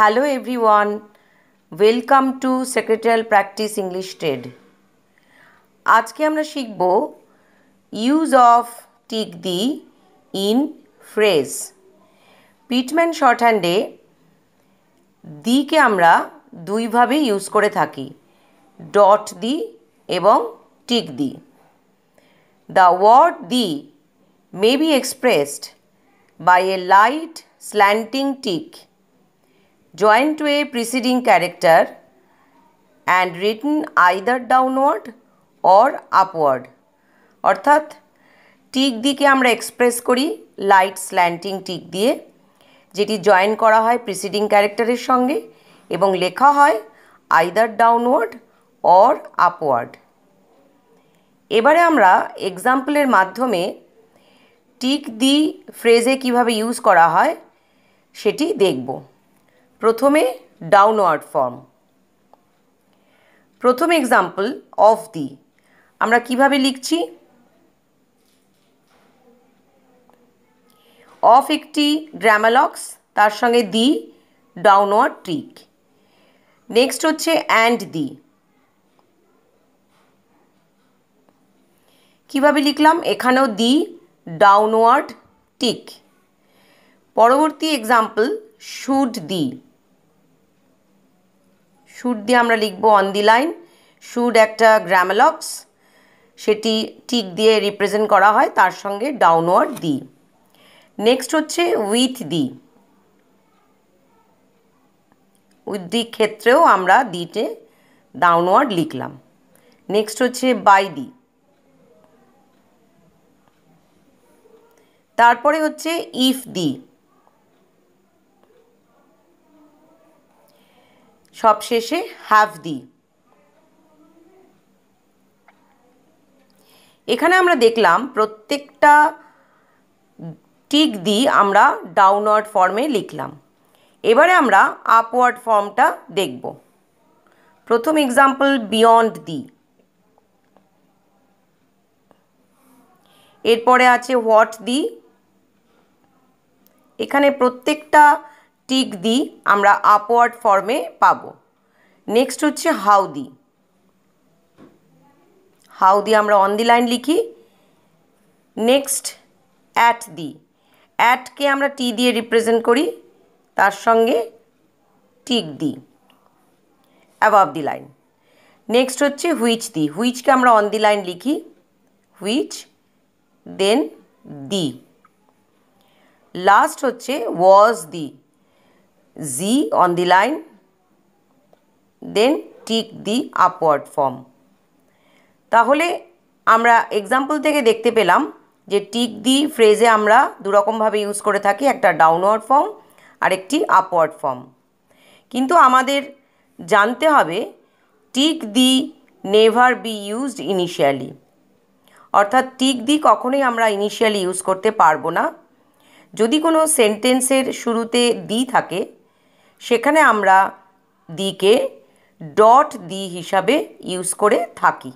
Hello everyone welcome to secretarial practice English trade আজকে আমরা শিখব use of tick the in phrase Pitman short হ্যান্ডে দিকে আমরা দুইভাবে ইউজ করে থাকি ডট দি এবং tick the the word the may be expressed by a light slanting tick joined to a preceding character and written either downward or upward অর্থাৎ tick দিকে আমরা এক্সপ্রেস করি লাইট স্ল্যান্টিং টিক দিয়ে যেটি join করা হয় preceding ক্যারেক্টারের সঙ্গে এবং লেখা হয় আইদার ডাউনওয়ার্ড অর আপওয়ার্ড এবারে আমরা এক্সাম্পলের মাধ্যমে টিক দি ফ্রেজে কিভাবে ইউজ করা হয় সেটি দেখব প্রথমে ডাউনওয়ার্ড ফর্ম প্রথম এক্সাম্পল অফ দি আমরা কিভাবে লিখছি অফ একটি গ্রামালক্স তার সঙ্গে দি ডাউনওয়ার্ড ট্রিক নেক্সট হচ্ছে অ্যান্ড দি কিভাবে লিখলাম এখানেও দি ডাউনওয়ার্ড টিক পরবর্তী এক্সাম্পল শুড দি শুট দিয়ে আমরা লিখব অন দি লাইন শুট একটা গ্রামালক্স সেটি টিক দিয়ে রিপ্রেজেন্ট করা হয় তার সঙ্গে ডাউনওয়ার্ড দি নেক্সট হচ্ছে উইথ দি উইথ দি ক্ষেত্রেও আমরা দিটে ডাউনওয়ার্ড লিখলাম নেক্সট হচ্ছে বাই দি তারপরে হচ্ছে ইফ দি সবশেষে হ্যাভ দি এখানে আমরা দেখলাম প্রত্যেকটা টিক দি আমরা ডাউনওয়ার্ড ফর্মে লিখলাম এবারে আমরা আপওয়ার্ড ফর্মটা দেখব প্রথম এক্সাম্পল বিয়ন্ড দি এরপরে আছে হোয়াট দি এখানে প্রত্যেকটা টিক দি আমরা আপওয়ার্ড ফর্মে পাব নেক্সট হচ্ছে হাউদি হাউদি আমরা অন দি লাইন লিখি নেক্সট অ্যাট দি অ্যাটকে আমরা টি দিয়ে রিপ্রেজেন্ট করি তার সঙ্গে tick the above the line next হচ্ছে হুইচ দি হুইচকে আমরা অন দি লাইন লিখি হুইচ দেন দি লাস্ট হচ্ছে was the Z on the line. Then take the upward form. তাহলে আমরা এক্সাম্পল থেকে দেখতে পেলাম যে টিক দি ফ্রেজে আমরা দুরকমভাবে ইউজ করে থাকি একটা ডাউনওয়ার্ড ফর্ম আর একটি আপওয়ার্ড ফর্ম কিন্তু আমাদের জানতে হবে tick the never be used initially অর্থাৎ টিক দি কখনোই আমরা ইনিশিয়ালি ইউজ করতে পারবো না যদি কোনো সেন্টেন্সের শুরুতে দি থাকে সেখানে আমরা দিকে ডট দি হিসাবে ইউজ করে থাকি